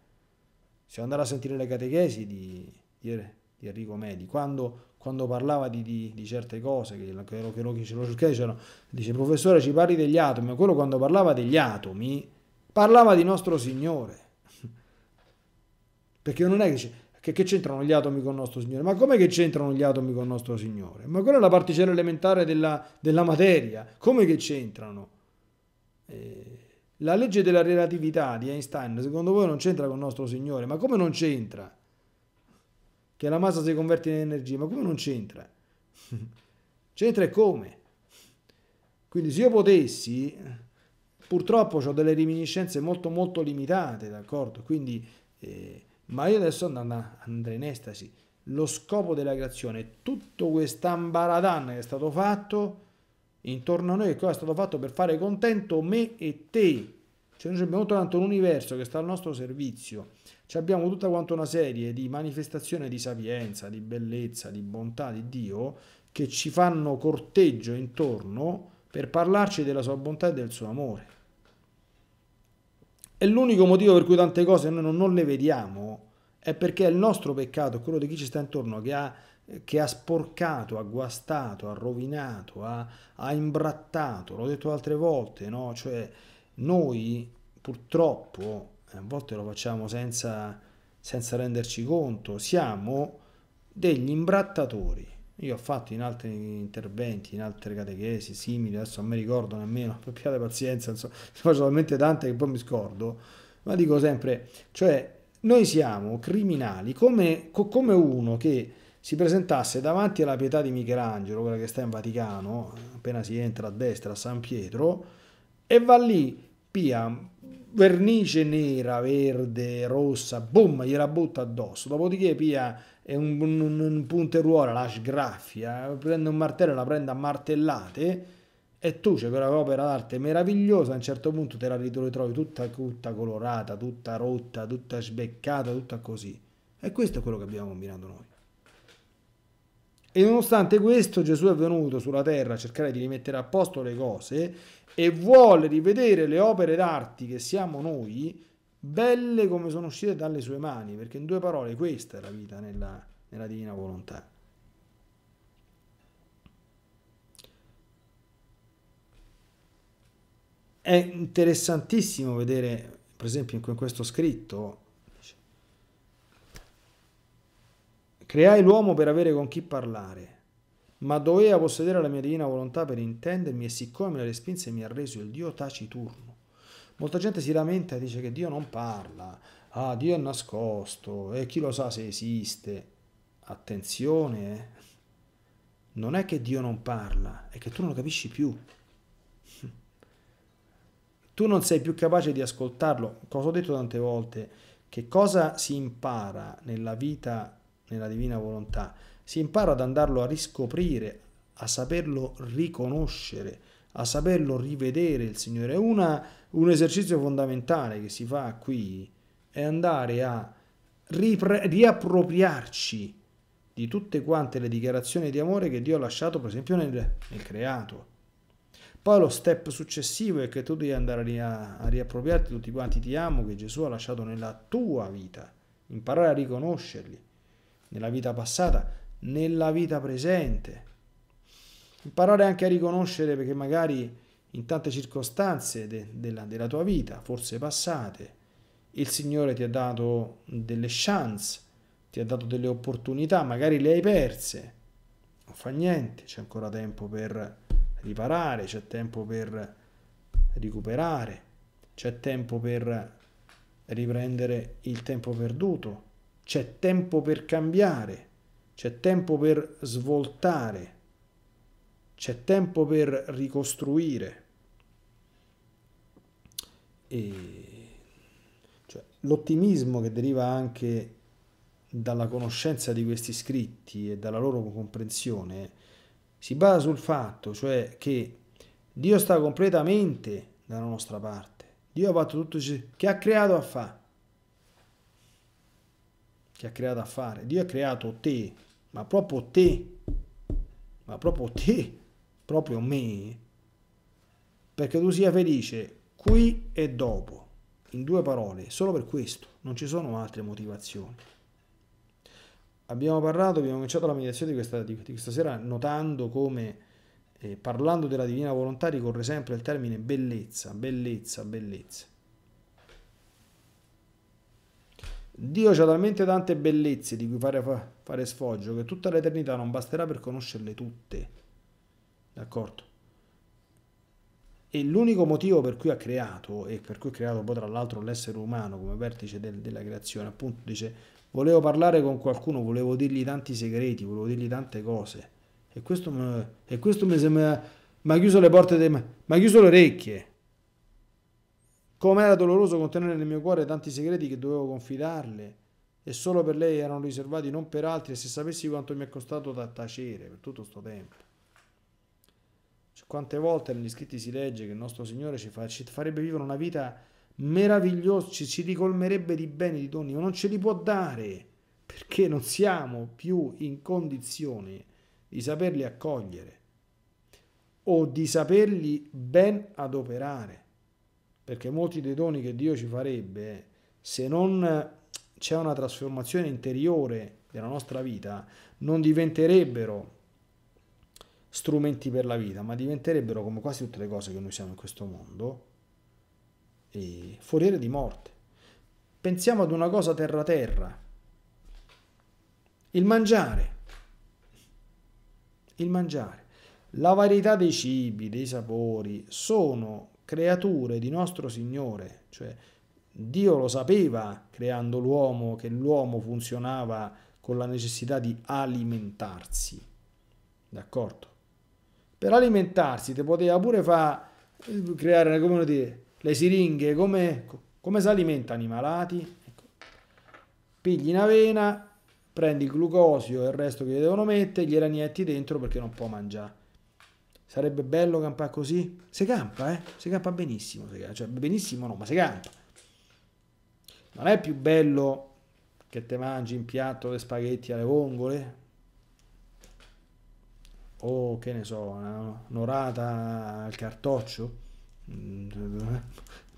S1: Se andare a sentire le catechesi di, di, di Enrico Medi, quando quando parlava di, di, di certe cose, che, che, che, lo, lo dicevano, dice professore ci parli degli atomi, ma quello quando parlava degli atomi parlava di nostro Signore. (laughs) Perché non è che che, che c'entrano gli atomi con il nostro Signore? Ma come che c'entrano gli atomi con il nostro Signore? Ma quella è la particella elementare della, della materia, come che c'entrano? Eh, la legge della relatività di Einstein, secondo voi non c'entra con il nostro Signore, ma come non c'entra? che la massa si converte in energia, ma come non c'entra? (laughs) c'entra e come? Quindi se io potessi, purtroppo ho delle reminiscenze molto molto limitate, d'accordo? Quindi, eh, ma io adesso andrei in estasi. Lo scopo della creazione, tutto quest'ambaradan che è stato fatto intorno a noi, che è stato fatto per fare contento me e te. Cioè noi abbiamo tanto l'universo che sta al nostro servizio cioè abbiamo tutta quanta una serie di manifestazioni di sapienza, di bellezza, di bontà di Dio che ci fanno corteggio intorno per parlarci della sua bontà e del suo amore. E l'unico motivo per cui tante cose noi non le vediamo è perché è il nostro peccato, quello di chi ci sta intorno, che ha, che ha sporcato, ha guastato, ha rovinato, ha, ha imbrattato, l'ho detto altre volte, no? Cioè noi purtroppo a volte lo facciamo senza, senza renderci conto, siamo degli imbrattatori. Io ho fatto in altri interventi, in altre catechesi simili, adesso non mi ricordo nemmeno, (laughs) abbiate pazienza, insomma, faccio talmente tante che poi mi scordo, ma dico sempre, cioè noi siamo criminali come, co, come uno che si presentasse davanti alla pietà di Michelangelo, quella che sta in Vaticano, appena si entra a destra a San Pietro, e va lì, pia vernice nera, verde, rossa, boom, gliela butta addosso. Dopodiché Pia è un, un, un punteruola, la sgraffia, prende un martello e la prende a martellate e tu c'è quella opera d'arte meravigliosa, a un certo punto te la ritrovi tutta, tutta colorata, tutta rotta, tutta sbeccata, tutta così. E questo è quello che abbiamo combinato noi. E nonostante questo Gesù è venuto sulla terra a cercare di rimettere a posto le cose e vuole rivedere le opere d'arte che siamo noi, belle come sono uscite dalle sue mani, perché in due parole questa è la vita nella, nella divina volontà. È interessantissimo vedere, per esempio, in questo scritto, creai l'uomo per avere con chi parlare ma doveva possedere la mia divina volontà per intendermi e siccome me la respinse mi ha reso il Dio taciturno. Molta gente si lamenta e dice che Dio non parla, ah Dio è nascosto e chi lo sa se esiste. Attenzione, eh? non è che Dio non parla, è che tu non lo capisci più. (laughs) Tu non sei più capace di ascoltarlo, cosa ho detto tante volte, che cosa si impara nella vita, nella divina volontà? si impara ad andarlo a riscoprire, a saperlo riconoscere, a saperlo rivedere il Signore. Una, un esercizio fondamentale che si fa qui è andare a ripre- riappropriarci di tutte quante le dichiarazioni di amore che Dio ha lasciato, per esempio, nel, nel creato. Poi lo step successivo è che tu devi andare a, a riappropriarti tutti quanti ti amo che Gesù ha lasciato nella tua vita, imparare a riconoscerli nella vita passata, nella vita presente. Imparare anche a riconoscere perché magari in tante circostanze de, della, della tua vita, forse passate, il Signore ti ha dato delle chance, ti ha dato delle opportunità, magari le hai perse. Non fa niente, c'è ancora tempo per riparare, c'è tempo per recuperare, c'è tempo per riprendere il tempo perduto, c'è tempo per cambiare c'è tempo per svoltare, c'è tempo per ricostruire. Cioè, l'ottimismo che deriva anche dalla conoscenza di questi scritti e dalla loro comprensione si basa sul fatto cioè che Dio sta completamente dalla nostra parte. Dio ha fatto tutto che ha creato a fare. Che ha creato a fare. Dio ha creato te, ma proprio te, ma proprio te, proprio me, perché tu sia felice qui e dopo, in due parole, solo per questo, non ci sono altre motivazioni. Abbiamo parlato, abbiamo cominciato la meditazione di questa, di questa sera notando come eh, parlando della divina volontà ricorre sempre il termine bellezza, bellezza, bellezza. Dio ha talmente tante bellezze di cui fare, fare sfoggio, che tutta l'eternità non basterà per conoscerle tutte. D'accordo? E l'unico motivo per cui ha creato, e per cui ha creato poi tra l'altro l'essere umano come vertice del, della creazione, appunto dice, volevo parlare con qualcuno, volevo dirgli tanti segreti, volevo dirgli tante cose. E questo, e questo mi sembra... Mi ha chiuso le porte, de, mi ha chiuso le orecchie. Com'era doloroso contenere nel mio cuore tanti segreti che dovevo confidarle e solo per lei erano riservati non per altri e se sapessi quanto mi è costato da tacere per tutto questo tempo. quante volte negli scritti si legge che il nostro Signore ci, fa, ci farebbe vivere una vita meravigliosa, ci, ci ricolmerebbe di beni, di doni, ma non ce li può dare perché non siamo più in condizioni di saperli accogliere o di saperli ben adoperare, perché molti dei doni che Dio ci farebbe, se non c'è una trasformazione interiore della nostra vita, non diventerebbero strumenti per la vita, ma diventerebbero come quasi tutte le cose che noi siamo in questo mondo, e foriere di morte. Pensiamo ad una cosa terra-terra, il mangiare, il mangiare, la varietà dei cibi, dei sapori, sono creature di nostro Signore, cioè Dio lo sapeva creando l'uomo che l'uomo funzionava con la necessità di alimentarsi. D'accordo? Per alimentarsi ti poteva pure fa creare come dire, le siringhe, come, come si alimentano i malati? Ecco. Pigli una vena, prendi il glucosio e il resto che gli devono mettere, gli ragnetti dentro perché non può mangiare. Sarebbe bello campare così? Si campa, eh? Si campa benissimo, si campa. cioè benissimo no, ma si campa non è più bello che te mangi in piatto le spaghetti alle vongole? O che ne so, un'orata al cartoccio? Mm,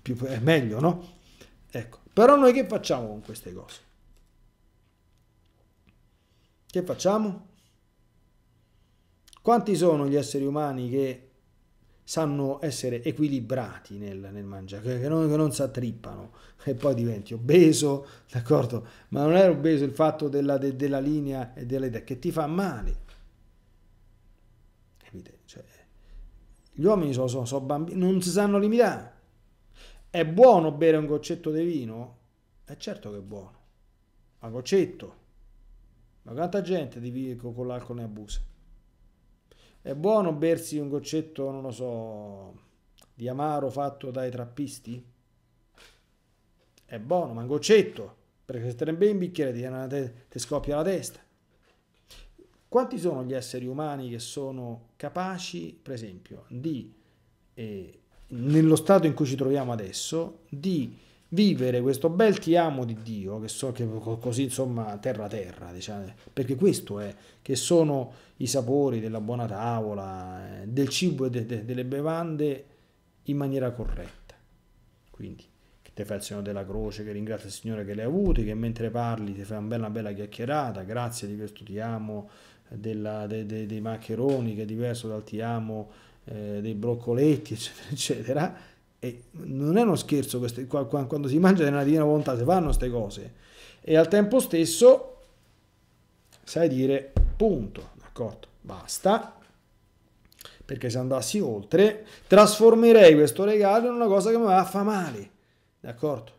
S1: (laughs) più, è meglio, no? Ecco, però noi che facciamo con queste cose? Che facciamo? Quanti sono gli esseri umani che sanno essere equilibrati nel, nel mangiare, che non, che non si attrippano (laughs) e poi diventi obeso, d'accordo? Ma non è obeso il fatto della, de, della linea e dell'idea che ti fa male. Capite? Cioè, gli uomini sono, sono, sono bambini, non si sanno limitare. È buono bere un goccetto di vino? È certo che è buono, ma goccetto. Ma quanta gente di, con l'alcol ne abusa? È buono bersi un goccetto, non lo so, di amaro fatto dai trappisti? È buono, ma un goccetto, perché se te ne bevi un bicchiere ti, scoppia la testa. Quanti sono gli esseri umani che sono capaci, per esempio, di, eh, nello stato in cui ci troviamo adesso, di vivere questo bel ti amo di Dio, che so che così insomma terra terra, diciamo, perché questo è, che sono i sapori della buona tavola, eh, del cibo e de, de, delle bevande in maniera corretta. Quindi che ti fai il segno della croce, che ringrazia il Signore che le hai avute, che mentre parli ti fai una bella bella chiacchierata, grazie di questo ti amo eh, della, de, dei maccheroni che è diverso dal ti amo eh, dei broccoletti, (laughs) eccetera, eccetera e non è uno scherzo, queste, quando si mangia nella divina volontà si fanno queste cose. E al tempo stesso sai dire punto, d'accordo, basta, perché se andassi oltre trasformerei questo regalo in una cosa che mi va a fa male, d'accordo?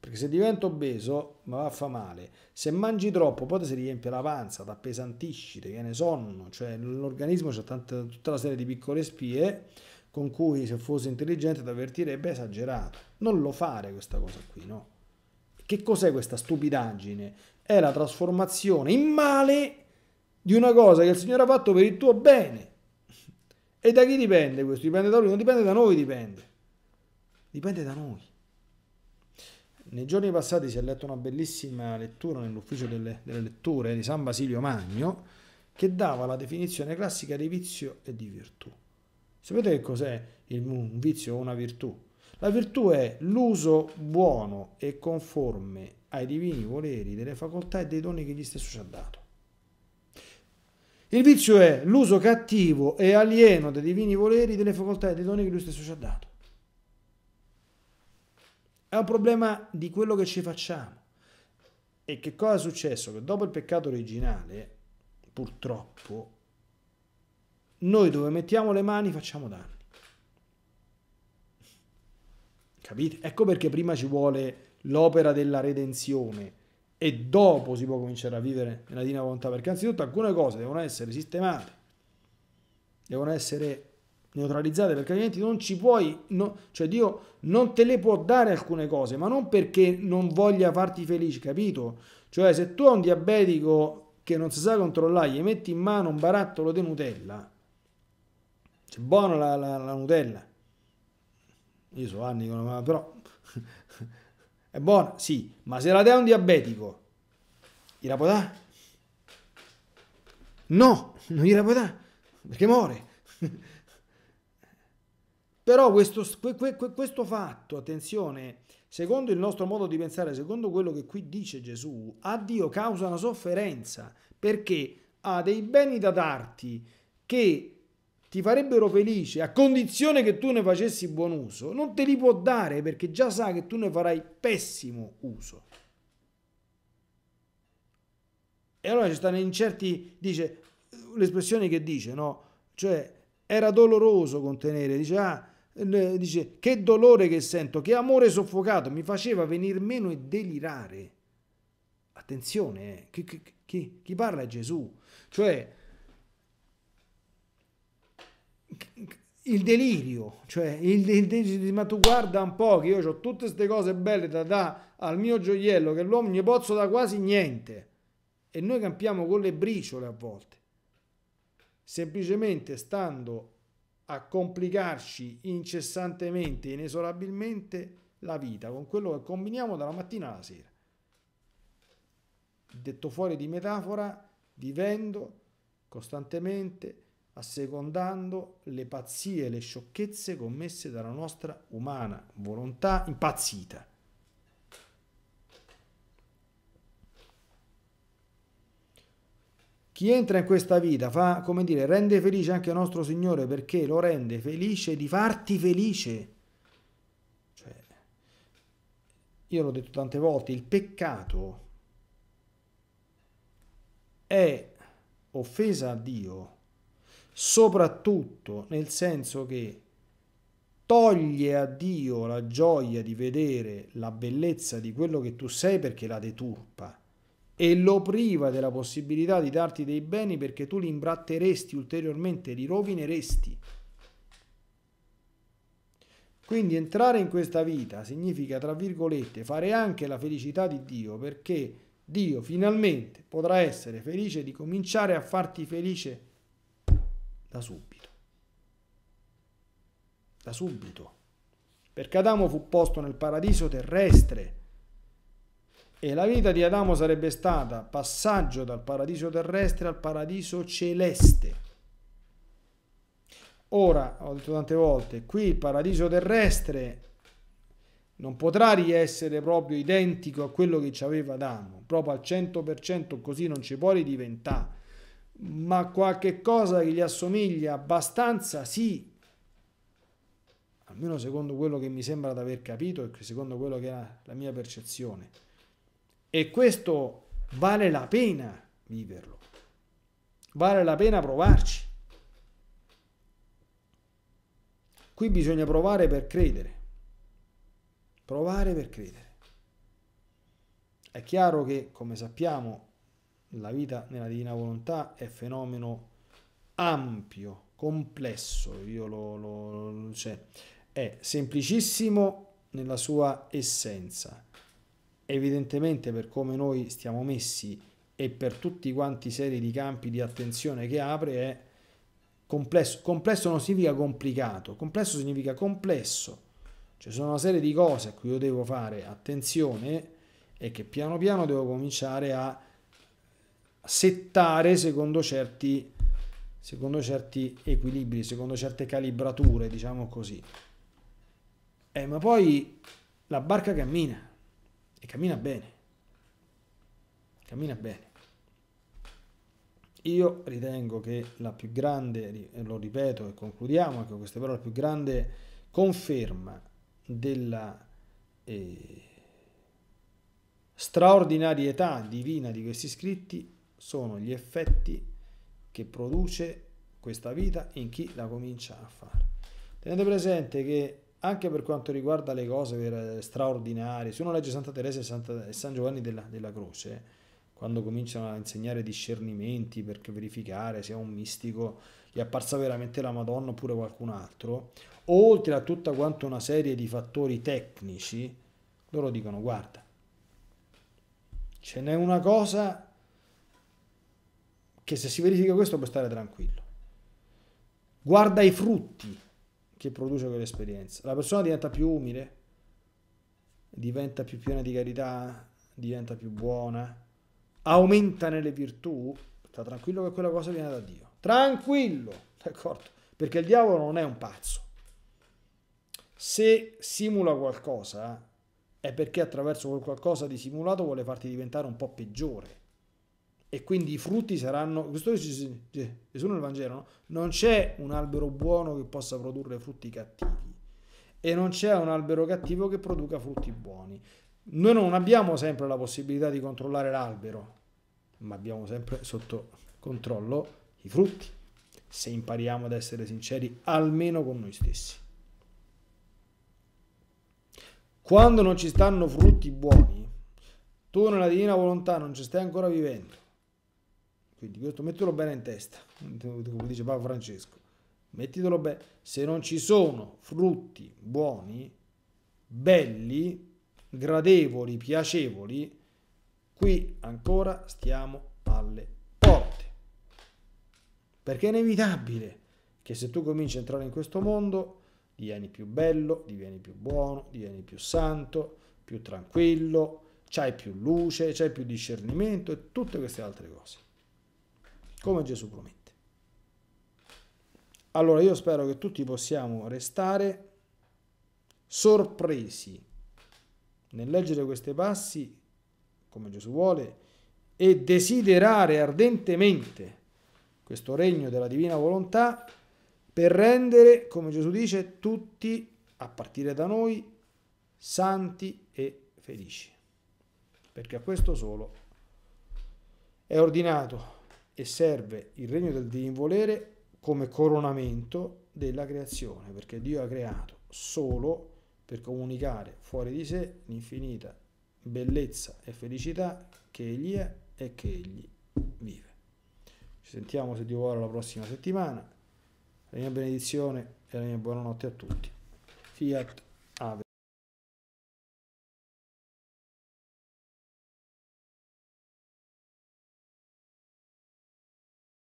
S1: Perché se divento obeso mi va a fa male, se mangi troppo poi ti si riempie la panza, ti appesantisci, ti viene sonno, cioè l'organismo c'è tutta una serie di piccole spie con cui se fosse intelligente ti avvertirebbe esagerato. Non lo fare questa cosa qui, no? Che cos'è questa stupidaggine? È la trasformazione in male di una cosa che il Signore ha fatto per il tuo bene. E da chi dipende questo? Dipende da lui, non dipende da noi, dipende. Dipende da noi. Nei giorni passati si è letta una bellissima lettura nell'ufficio delle, delle, letture di San Basilio Magno che dava la definizione classica di vizio e di virtù. Sapete che cos'è un vizio o una virtù? La virtù è l'uso buono e conforme ai divini voleri delle facoltà e dei doni che gli stesso ci ha dato. Il vizio è l'uso cattivo e alieno dei divini voleri delle facoltà e dei doni che lui stesso ci ha dato. È un problema di quello che ci facciamo. E che cosa è successo? Che dopo il peccato originale, purtroppo, noi dove mettiamo le mani facciamo danni. Capite? Ecco perché prima ci vuole l'opera della redenzione e dopo si può cominciare a vivere nella divina volontà, perché anzitutto alcune cose devono essere sistemate, devono essere neutralizzate, perché altrimenti non ci puoi, no, cioè Dio non te le può dare alcune cose, ma non perché non voglia farti felice, capito? Cioè se tu hai un diabetico che non si sa controllare, gli metti in mano un barattolo di Nutella, c'è buona la, la, la, Nutella. Io so anni con la però (laughs) è buona, sì, ma se la dai a un diabetico, gliela può dare? No, non gliela può dare, perché muore. (laughs) Però questo, questo fatto, attenzione, secondo il nostro modo di pensare, secondo quello che qui dice Gesù, a Dio causa una sofferenza perché ha dei beni da darti che ti farebbero felice a condizione che tu ne facessi buon uso, non te li può dare perché già sa che tu ne farai pessimo uso. E allora ci stanno in certi, dice, l'espressione che dice, no? Cioè, era doloroso contenere, dice, ah, dice, che dolore che sento, che amore soffocato, mi faceva venir meno e delirare. Attenzione, eh, chi, chi, chi, chi parla è Gesù. Cioè, il delirio, cioè il, il delirio ma tu guarda un po' che io ho tutte queste cose belle da dare al mio gioiello che l'uomo ne pozzo da quasi niente e noi campiamo con le briciole a volte, semplicemente stando a complicarci incessantemente, inesorabilmente la vita con quello che combiniamo dalla mattina alla sera. Detto fuori di metafora, vivendo costantemente assecondando le pazzie e le sciocchezze commesse dalla nostra umana volontà impazzita. Chi entra in questa vita fa, come dire, rende felice anche il nostro Signore perché lo rende felice di farti felice. Cioè, io l'ho detto tante volte, il peccato è offesa a Dio soprattutto nel senso che toglie a Dio la gioia di vedere la bellezza di quello che tu sei perché la deturpa e lo priva della possibilità di darti dei beni perché tu li imbratteresti ulteriormente, li rovineresti. Quindi entrare in questa vita significa, tra virgolette, fare anche la felicità di Dio perché Dio finalmente potrà essere felice di cominciare a farti felice da subito. Da subito. Perché Adamo fu posto nel paradiso terrestre e la vita di Adamo sarebbe stata passaggio dal paradiso terrestre al paradiso celeste. Ora, ho detto tante volte, qui il paradiso terrestre non potrà riessere proprio identico a quello che ci aveva Adamo, proprio al 100% così non ci può ridiventare, ma qualche cosa che gli assomiglia abbastanza sì, almeno secondo quello che mi sembra di aver capito e secondo quello che è la mia percezione. E questo vale la pena viverlo, vale la pena provarci. Qui bisogna provare per credere, provare per credere. È chiaro che, come sappiamo, la vita nella divina volontà è fenomeno ampio, complesso, io lo, lo, lo cioè, è semplicissimo nella sua essenza. Evidentemente per come noi stiamo messi e per tutti quanti serie di campi di attenzione che apre è complesso. Complesso non significa complicato, complesso significa complesso. Ci cioè sono una serie di cose a cui io devo fare attenzione e che piano piano devo cominciare a settare secondo certi, secondo certi equilibri, secondo certe calibrature, diciamo così. Eh, ma poi la barca cammina e cammina bene. Cammina bene. Io ritengo che la più grande, lo ripeto e concludiamo anche con queste parole, la più grande conferma della eh, straordinarietà divina di questi scritti sono gli effetti che produce questa vita in chi la comincia a fare. Tenete presente che anche per quanto riguarda le cose straordinarie, se uno legge Santa Teresa e, Santa, e San Giovanni della, della Croce, quando cominciano a insegnare discernimenti per verificare se è un mistico gli è apparsa veramente la Madonna oppure qualcun altro, oltre a tutta quanto una serie di fattori tecnici, loro dicono guarda, ce n'è una cosa che se si verifica questo puoi stare tranquillo. Guarda i frutti che produce quell'esperienza. La persona diventa più umile, diventa più piena di carità, diventa più buona, aumenta nelle virtù. Sta tranquillo che quella cosa viene da Dio. Tranquillo, d'accordo? Perché il diavolo non è un pazzo. Se simula qualcosa è perché attraverso quel qualcosa di simulato vuole farti diventare un po' peggiore e quindi i frutti saranno, questo dice Gesù nel Vangelo, no? non c'è un albero buono che possa produrre frutti cattivi e non c'è un albero cattivo che produca frutti buoni. Noi non abbiamo sempre la possibilità di controllare l'albero, ma abbiamo sempre sotto controllo i frutti, se impariamo ad essere sinceri almeno con noi stessi. Quando non ci stanno frutti buoni, tu nella divina volontà non ci stai ancora vivendo quindi questo mettilo bene in testa, come dice Papa Francesco. Mettitelo bene. Se non ci sono frutti buoni, belli, gradevoli, piacevoli, qui ancora stiamo alle porte. Perché è inevitabile che se tu cominci a entrare in questo mondo, diventi più bello, diventi più buono, diventi più santo, più tranquillo, c'hai più luce, c'hai più discernimento e tutte queste altre cose come Gesù promette. Allora io spero che tutti possiamo restare sorpresi nel leggere questi passi, come Gesù vuole, e desiderare ardentemente questo regno della divina volontà per rendere, come Gesù dice, tutti, a partire da noi, santi e felici. Perché a questo solo è ordinato e serve il regno del divinvolere come coronamento della creazione, perché Dio ha creato solo per comunicare fuori di sé l'infinita bellezza e felicità che Egli è e che Egli vive. Ci sentiamo se Dio vuole la prossima settimana. La mia benedizione e la mia buonanotte a tutti. Fiat.